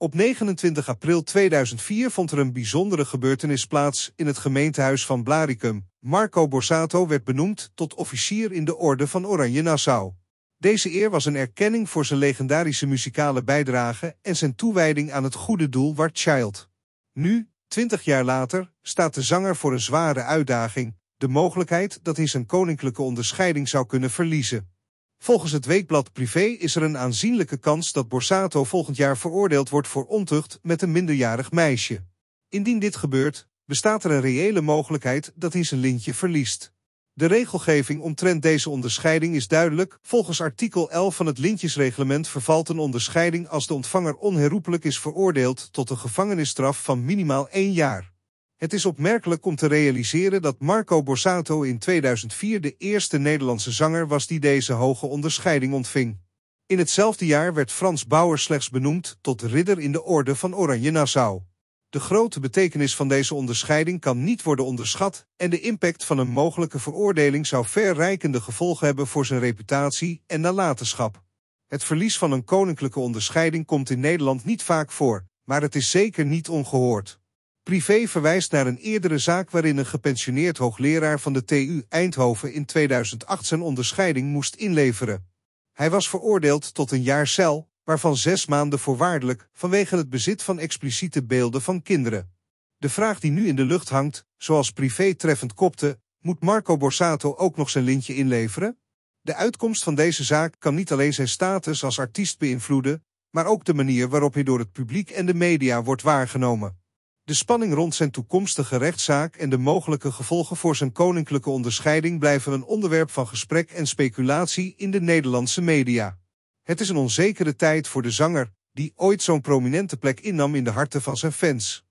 Op 29 april 2004 vond er een bijzondere gebeurtenis plaats in het gemeentehuis van Blaricum. Marco Borsato werd benoemd tot officier in de Orde van Oranje Nassau. Deze eer was een erkenning voor zijn legendarische muzikale bijdrage en zijn toewijding aan het goede doel War Child. Nu, 20 jaar later, staat de zanger voor een zware uitdaging, de mogelijkheid dat hij zijn koninklijke onderscheiding zou kunnen verliezen. Volgens het weekblad Privé is er een aanzienlijke kans dat Borsato volgend jaar veroordeeld wordt voor ontucht met een minderjarig meisje. Indien dit gebeurt, bestaat er een reële mogelijkheid dat hij zijn lintje verliest. De regelgeving omtrent deze onderscheiding is duidelijk. Volgens artikel 11 van het lintjesreglement vervalt een onderscheiding als de ontvanger onherroepelijk is veroordeeld tot een gevangenisstraf van minimaal één jaar. Het is opmerkelijk om te realiseren dat Marco Borsato in 2004 de eerste Nederlandse zanger was die deze hoge onderscheiding ontving. In hetzelfde jaar werd Frans Bauer slechts benoemd tot ridder in de orde van Oranje-Nassau. De grote betekenis van deze onderscheiding kan niet worden onderschat en de impact van een mogelijke veroordeling zou verrijkende gevolgen hebben voor zijn reputatie en nalatenschap. Het verlies van een koninklijke onderscheiding komt in Nederland niet vaak voor, maar het is zeker niet ongehoord. Privé verwijst naar een eerdere zaak waarin een gepensioneerd hoogleraar van de TU Eindhoven in 2008 zijn onderscheiding moest inleveren. Hij was veroordeeld tot een jaar cel, waarvan zes maanden voorwaardelijk vanwege het bezit van expliciete beelden van kinderen. De vraag die nu in de lucht hangt, zoals privé treffend kopte, moet Marco Borsato ook nog zijn lintje inleveren? De uitkomst van deze zaak kan niet alleen zijn status als artiest beïnvloeden, maar ook de manier waarop hij door het publiek en de media wordt waargenomen. De spanning rond zijn toekomstige rechtszaak en de mogelijke gevolgen voor zijn koninklijke onderscheiding blijven een onderwerp van gesprek en speculatie in de Nederlandse media. Het is een onzekere tijd voor de zanger, die ooit zo'n prominente plek innam in de harten van zijn fans.